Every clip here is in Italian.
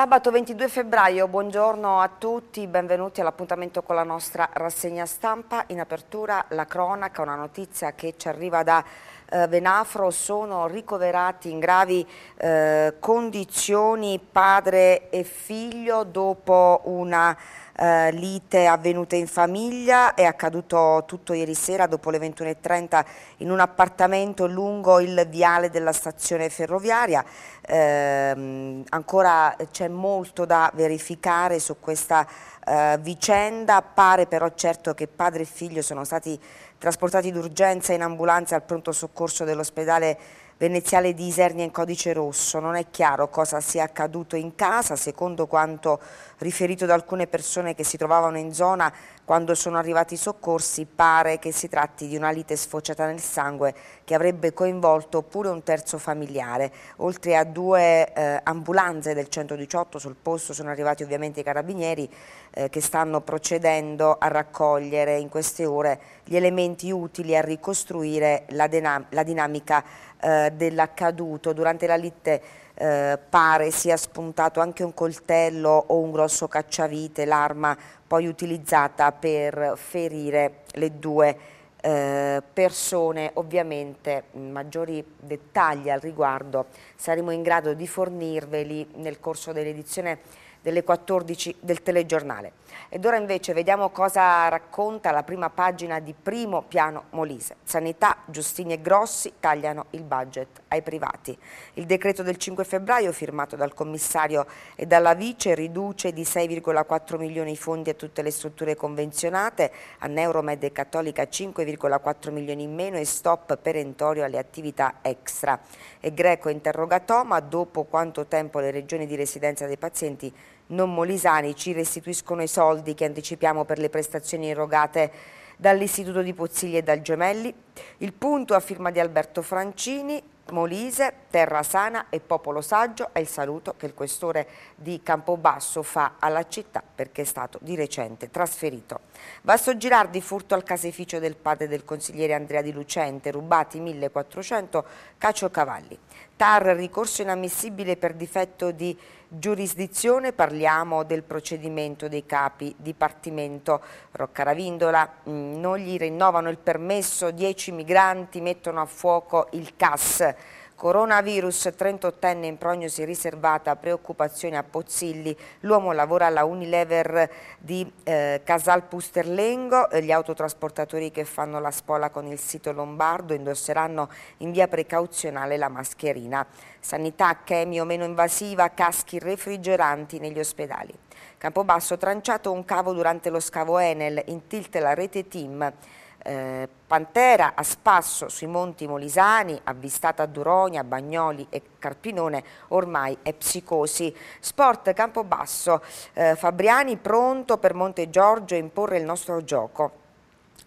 Sabato 22 febbraio, buongiorno a tutti, benvenuti all'appuntamento con la nostra rassegna stampa. In apertura la cronaca, una notizia che ci arriva da eh, Venafro, sono ricoverati in gravi eh, condizioni padre e figlio dopo una eh, lite avvenute in famiglia, è accaduto tutto ieri sera dopo le 21.30 in un appartamento lungo il viale della stazione ferroviaria, eh, ancora c'è molto da verificare su questa eh, vicenda, pare però certo che padre e figlio sono stati trasportati d'urgenza in ambulanza al pronto soccorso dell'ospedale veneziale di Isernia in codice rosso. Non è chiaro cosa sia accaduto in casa, secondo quanto riferito da alcune persone che si trovavano in zona quando sono arrivati i soccorsi pare che si tratti di una lite sfociata nel sangue che avrebbe coinvolto pure un terzo familiare. Oltre a due eh, ambulanze del 118 sul posto sono arrivati ovviamente i carabinieri eh, che stanno procedendo a raccogliere in queste ore gli elementi utili a ricostruire la, la dinamica eh, dell'accaduto durante la lite eh, pare sia spuntato anche un coltello o un grosso cacciavite, l'arma poi utilizzata per ferire le due eh, persone. Ovviamente maggiori dettagli al riguardo saremo in grado di fornirveli nel corso dell'edizione delle 14 del telegiornale. Ed ora invece vediamo cosa racconta la prima pagina di Primo Piano Molise. Sanità, Giustini e Grossi tagliano il budget ai privati. Il decreto del 5 febbraio firmato dal commissario e dalla vice riduce di 6,4 milioni i fondi a tutte le strutture convenzionate, a Neuromed e Cattolica 5,4 milioni in meno e stop perentorio alle attività extra. E Greco interrogatò ma dopo quanto tempo le regioni di residenza dei pazienti non molisani ci restituiscono i soldi che anticipiamo per le prestazioni erogate dall'Istituto di Pozzigli e dal Gemelli. Il punto a firma di Alberto Francini, Molise, Terra Sana e Popolo Saggio è il saluto che il questore di Campobasso fa alla città perché è stato di recente trasferito. Vasto Girardi, furto al caseificio del padre del consigliere Andrea Di Lucente, rubati 1400 caciocavalli. TAR ricorso inammissibile per difetto di giurisdizione, parliamo del procedimento dei capi dipartimento. Roccaravindola mm, non gli rinnovano il permesso, 10 migranti mettono a fuoco il CAS. Coronavirus, 38enne in prognosi riservata, preoccupazione a Pozzilli, l'uomo lavora alla Unilever di eh, Casal Pusterlengo, gli autotrasportatori che fanno la spola con il sito lombardo indosseranno in via precauzionale la mascherina. Sanità chemio meno invasiva, caschi refrigeranti negli ospedali. Campobasso tranciato un cavo durante lo scavo Enel, in tilt la rete team. Eh, Pantera a spasso sui monti molisani, avvistata a Duronia, Bagnoli e Carpinone, ormai è psicosi. Sport Campobasso, eh, Fabriani pronto per Monte Giorgio e imporre il nostro gioco.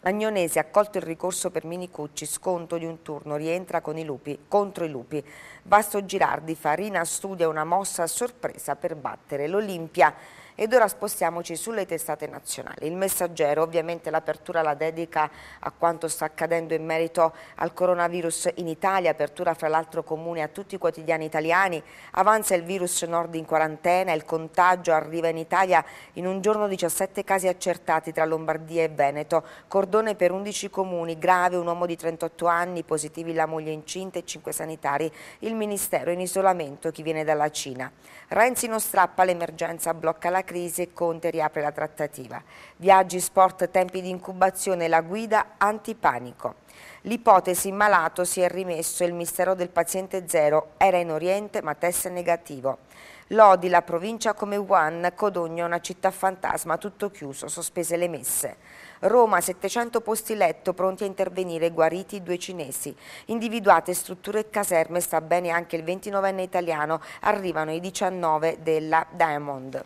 Agnonese ha accolto il ricorso per Minicucci, sconto di un turno, rientra i lupi, contro i lupi. Basto Girardi, Farina studia una mossa a sorpresa per battere l'Olimpia. Ed ora spostiamoci sulle testate nazionali. Il messaggero, ovviamente l'apertura la dedica a quanto sta accadendo in merito al coronavirus in Italia, apertura fra l'altro comune a tutti i quotidiani italiani, avanza il virus nord in quarantena, il contagio arriva in Italia in un giorno 17 casi accertati tra Lombardia e Veneto, cordone per 11 comuni, grave un uomo di 38 anni, positivi la moglie incinta e 5 sanitari, il ministero in isolamento chi viene dalla Cina. Renzi non strappa l'emergenza, blocca la la crisi e Conte riapre la trattativa. Viaggi, sport, tempi di incubazione, la guida antipanico. L'ipotesi malato si è rimesso, il mistero del paziente zero era in Oriente ma test negativo. Lodi, la provincia come Wuhan, Codogno una città fantasma, tutto chiuso, sospese le messe. Roma, 700 posti letto, pronti a intervenire, guariti due cinesi. Individuate strutture e caserme, sta bene anche il 29enne italiano, arrivano i 19 della Diamond.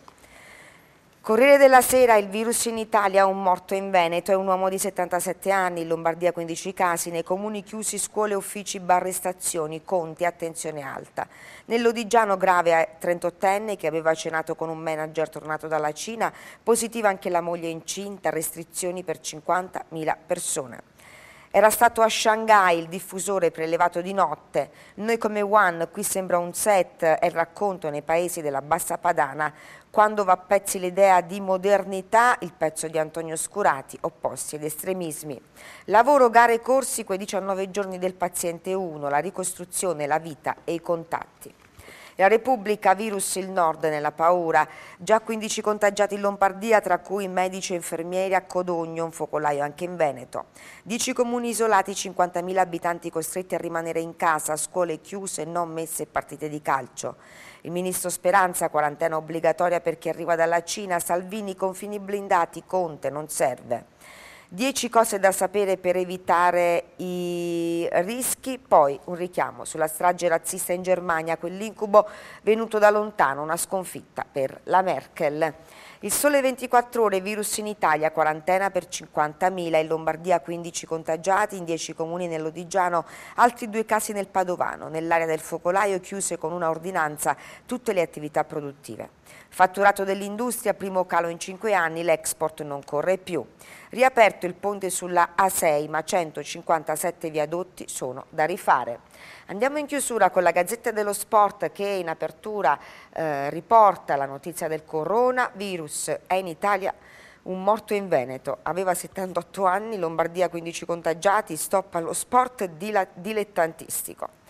Corriere della Sera, il virus in Italia, un morto in Veneto è un uomo di 77 anni, in Lombardia 15 casi, nei comuni chiusi scuole, uffici, barre, stazioni, conti, attenzione alta. Nell'Odigiano grave 38enne che aveva cenato con un manager tornato dalla Cina, positiva anche la moglie incinta, restrizioni per 50.000 persone. Era stato a Shanghai il diffusore prelevato di notte. Noi come One, qui sembra un set, è il racconto nei paesi della bassa padana, quando va a pezzi l'idea di modernità, il pezzo di Antonio Scurati, opposti ed estremismi. Lavoro, gare, e corsi, quei 19 giorni del paziente 1, la ricostruzione, la vita e i contatti. La Repubblica, virus il nord nella paura. Già 15 contagiati in Lombardia, tra cui medici e infermieri a Codogno, un focolaio anche in Veneto. 10 comuni isolati, 50.000 abitanti costretti a rimanere in casa, scuole chiuse, non messe e partite di calcio. Il ministro Speranza, quarantena obbligatoria per chi arriva dalla Cina, Salvini, confini blindati, Conte, non serve. 10 cose da sapere per evitare i rischi, poi un richiamo sulla strage razzista in Germania, quell'incubo venuto da lontano, una sconfitta per la Merkel. Il sole 24 ore, virus in Italia, quarantena per 50.000, in Lombardia 15 contagiati, in 10 comuni nell'Odigiano, altri due casi nel Padovano, nell'area del focolaio chiuse con una ordinanza tutte le attività produttive. Fatturato dell'industria, primo calo in 5 anni, l'export non corre più. Riaperto il ponte sulla A6, ma 157 viadotti sono da rifare. Andiamo in chiusura con la Gazzetta dello Sport che in apertura eh, riporta la notizia del coronavirus. È in Italia un morto in Veneto, aveva 78 anni, Lombardia 15 contagiati, stop allo sport dilettantistico.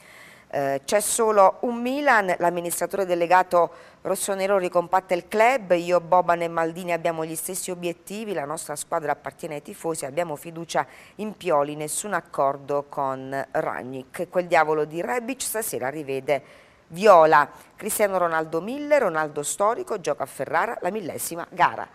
Eh, c'è solo un Milan, l'amministratore delegato rossonero ricompatta il club, io, Boban e Maldini abbiamo gli stessi obiettivi, la nostra squadra appartiene ai tifosi, abbiamo fiducia in Pioli, nessun accordo con Ragnic. Quel diavolo di Rebic stasera rivede Viola, Cristiano Ronaldo 1000, Ronaldo storico, gioca a Ferrara la millesima gara.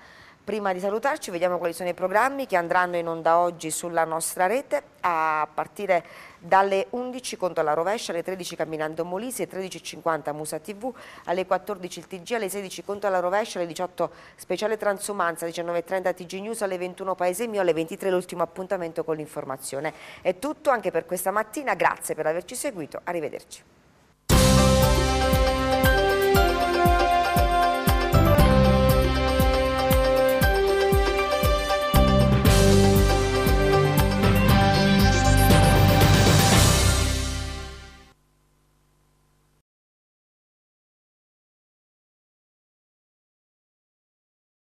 Prima di salutarci vediamo quali sono i programmi che andranno in onda oggi sulla nostra rete a partire dalle 11 conto alla rovescia, alle 13 camminando Molise, alle 13.50 Musa TV, alle 14 il TG, alle 16 conto alla rovescia, alle 18 speciale transumanza, alle 19.30 TG News, alle 21 Paese Mio, alle 23 l'ultimo appuntamento con l'informazione. È tutto anche per questa mattina, grazie per averci seguito, arrivederci.